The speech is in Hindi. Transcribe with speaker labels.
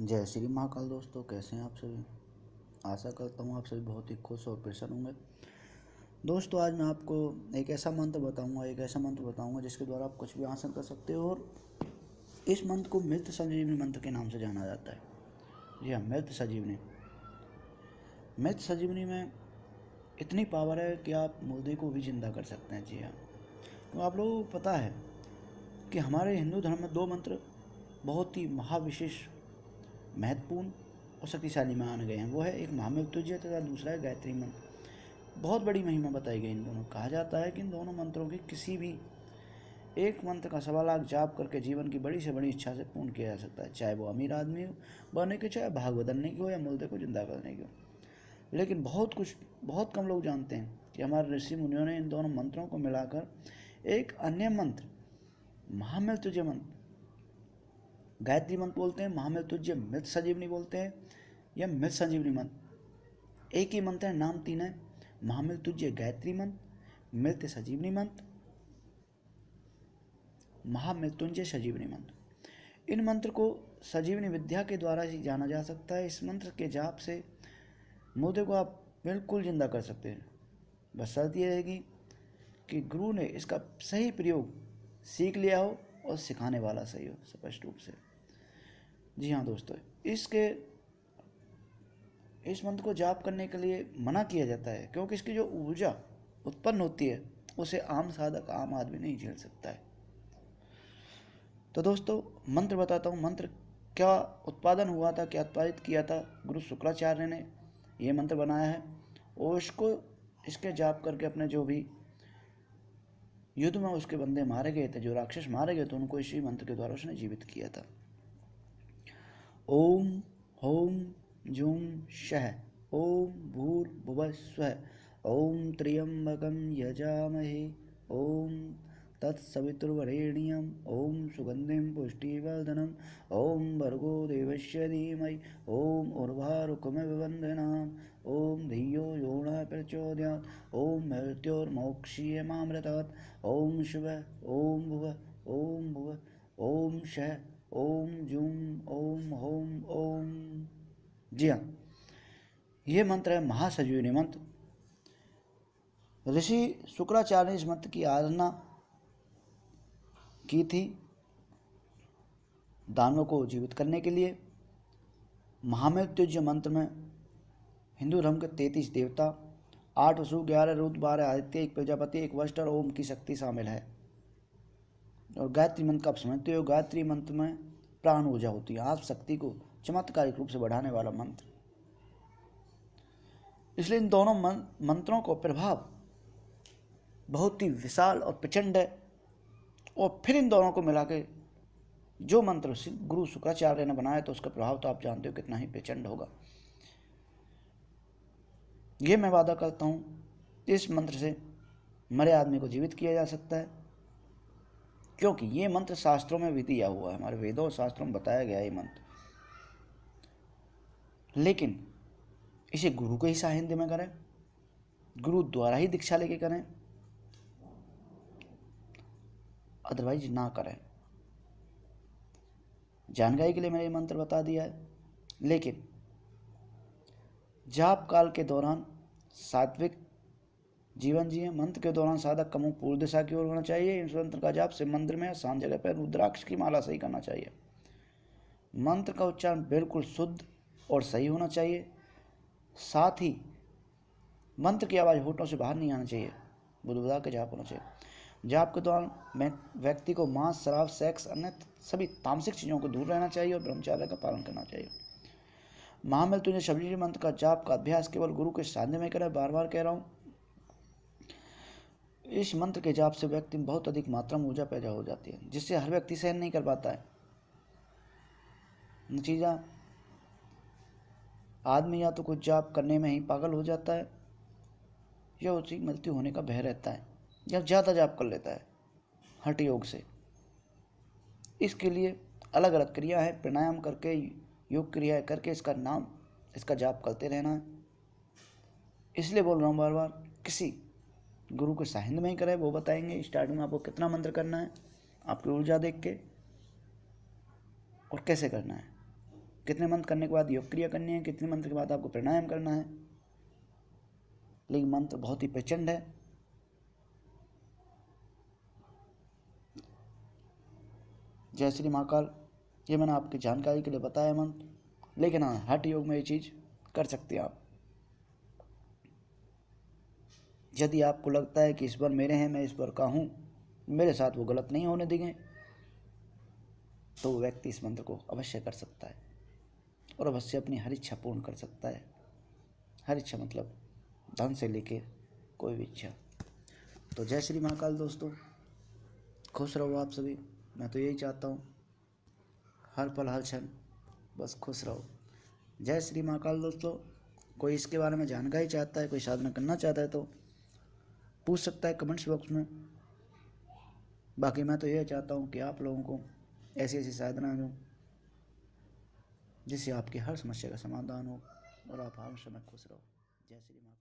Speaker 1: जय श्री महाकाल दोस्तों कैसे हैं आप सभी आशा करता हूँ आप सभी बहुत ही खुश और प्रसन्न होंगे दोस्तों आज मैं आपको एक ऐसा मंत्र बताऊंगा एक ऐसा मंत्र बताऊंगा जिसके द्वारा आप कुछ भी आसन कर सकते हो और इस मंत्र को मृत संजीवनी मंत्र के नाम से जाना जाता है जी हाँ मृत सजीवनी मृत सजीवनी में इतनी पावर है कि आप मुर्दे को भी जिंदा कर सकते हैं जी हाँ तो आप लोगों को पता है कि हमारे हिंदू धर्म में दो मंत्र बहुत ही महाविशेष महत्वपूर्ण और शक्तिशाली मान गए हैं वो है एक महामृत्युजय तथा दूसरा है गायत्री मंत्र बहुत बड़ी महिमा बताई गई इन दोनों कहा जाता है कि इन दोनों मंत्रों की किसी भी एक मंत्र का सवा लाख जाप करके जीवन की बड़ी से बड़ी इच्छा से पूर्ण किया जा सकता है चाहे वो अमीर आदमी हो बनने की चाहे भाग बदलने की हो या मुर्दे को जिंदा करने की हो लेकिन बहुत कुछ बहुत कम लोग जानते हैं कि हमारे ऋषि मुनियों ने इन दोनों मंत्रों को मिलाकर एक अन्य मंत्र महामृत्युजय मंत्र गायत्री मंत्र बोलते हैं महामृत्युंजय मृत संजीवनी बोलते हैं या मृत संजीवनी मंत्र एक ही मंत्र है नाम तीन है महामृत्युंजय गायत्री मंत्र मृत सजीवनी मंत्र महामृत्युंजय सजीवनी मंत्र इन मंत्र को सजीवनी विद्या के द्वारा ही जाना जा सकता है इस मंत्र के जाप से मुर्दे को आप बिल्कुल जिंदा कर सकते हैं बस शर्त यह रहेगी कि गुरु ने इसका सही प्रयोग सीख लिया हो और सिखाने वाला सही हो स्पष्ट रूप से जी हाँ दोस्तों इसके इस मंत्र को जाप करने के लिए मना किया जाता है क्योंकि इसकी जो ऊर्जा उत्पन्न होती है उसे आम साधक आम आदमी नहीं झेल सकता है तो दोस्तों मंत्र बताता हूँ मंत्र क्या उत्पादन हुआ था क्या उत्पादित किया था गुरु शुक्राचार्य ने ये मंत्र बनाया है और इसको इसके जाप करके अपने जो भी युद्ध में उसके बंदे मारे गए थे जो राक्षस मारे गए थे उनको इसी मंत्र के द्वारा उसने जीवित किया था ओम होम झूम शह ओम भूर्भुव स्व ओम त्र्यंबक यजामहे ओम तत्सवितुर्वरेण्यम ओम सुगन्धिं पुष्टिवर्धनम् ओम भर्गो देवस्य धीमय ओम उर्वारुकमिव विवंदना ओम धियो योण नः ओम मृत्योर्मोक्षीय मृत्योर्मोक्ष्यमामृतात् ओम शुभ ओम भुव ओम भुव ओम श ओम जूम ओम होम ओम जी हाँ ये मंत्र है महासजीवनी मंत्र ऋषि शुक्राचार्य ने इस मंत्र की आराधना की थी दानों को जीवित करने के लिए महामृत्युज मंत्र में हिंदू धर्म के तैतीस देवता आठ वसु ग्यारह रुद्र बारह आदित्य एक प्रजापति एक वस्त्र और ओम की शक्ति शामिल है और गायत्री मंत्र का आप समझते तो हो गायत्री मंत्र में प्राण ऊर्जा होती है आप शक्ति को चमत्कारिक रूप से बढ़ाने वाला मंत्र इसलिए इन दोनों मंत्रों का प्रभाव बहुत ही विशाल और प्रचंड है और फिर इन दोनों को मिला के जो मंत्र गुरु शुक्राचार्य ने बनाया तो उसका प्रभाव तो आप जानते हो कितना ही प्रचंड होगा यह मैं वादा करता हूं इस मंत्र से मरे आदमी को जीवित किया जा सकता है क्योंकि ये मंत्र शास्त्रों में भी दिया हुआ है हमारे वेदों शास्त्रों में बताया गया ये मंत्र लेकिन इसे गुरु के ही साहिंद में करें गुरु द्वारा ही दीक्षा लेके करें अदरवाइज ना करें जानकारी के लिए मैंने ये मंत्र बता दिया है लेकिन जाप काल के दौरान सात्विक जीवन जिए मंत्र के दौरान साधक का मुंह पूर्व दिशा की ओर होना चाहिए इस मंत्र का जाप से मंदिर में शांत जगह पर रुद्राक्ष की माला सही करना चाहिए मंत्र का उच्चारण बिल्कुल शुद्ध और सही होना चाहिए साथ ही मंत्र की आवाज़ होठों से बाहर नहीं आना चाहिए बुधबुदा के जाप होना चाहिए जाप के दौरान व्यक्ति को मांस शराब सेक्स अन्य सभी तामसिक चीज़ों को दूर रहना चाहिए और ब्रह्मचार्य का पालन करना चाहिए महामृत्युंजय शबरी मंत्र का जाप का अभ्यास केवल गुरु के साधने में करें बार बार कह रहा हूँ इस मंत्र के जाप से व्यक्ति में बहुत अधिक मात्रा में ऊर्जा पैदा हो जाती है जिससे हर व्यक्ति सहन नहीं कर पाता है नतीजा आदमी या तो कुछ जाप करने में ही पागल हो जाता है या उसी मृत्यु होने का भय रहता है या ज़्यादा जाप कर लेता है हट योग से इसके लिए अलग अलग क्रिया है प्राणायाम करके योग क्रिया करके इसका नाम इसका जाप करते रहना है इसलिए बोल रहा हूँ बार बार किसी गुरु को साहिंद में ही कराए वो बताएंगे स्टार्टिंग में आपको कितना मंत्र करना है आपकी ऊर्जा देख के और कैसे करना है कितने मंत्र करने के बाद योग क्रिया करनी है कितने मंत्र के बाद आपको प्राणायाम करना है लेकिन मंत्र बहुत ही प्रचंड है जय श्री महाकाल ये मैंने आपकी जानकारी के लिए बताया मंत्र लेकिन हाँ हट योग में ये चीज़ कर सकते हैं आप यदि आपको लगता है कि ईश्वर मेरे हैं मैं ईश्वर का हूँ मेरे साथ वो गलत नहीं होने देंगे तो वो व्यक्ति इस मंत्र को अवश्य कर सकता है और अवश्य अपनी हर इच्छा पूर्ण कर सकता है हर इच्छा मतलब धन से लेके कोई भी इच्छा तो जय श्री महाकाल दोस्तों खुश रहो आप सभी मैं तो यही चाहता हूँ हर पल हर क्षण बस खुश रहो जय श्री महाकाल दोस्तों कोई इसके बारे में जानकारी चाहता है कोई साधना करना चाहता है तो पूछ सकता है कमेंट्स बॉक्स में बाकी मैं तो यह चाहता हूँ कि आप लोगों को ऐसी ऐसी साधना दूँ जिससे आपकी हर समस्या का समाधान हो और आप हर समय खुश रहो जय श्री माता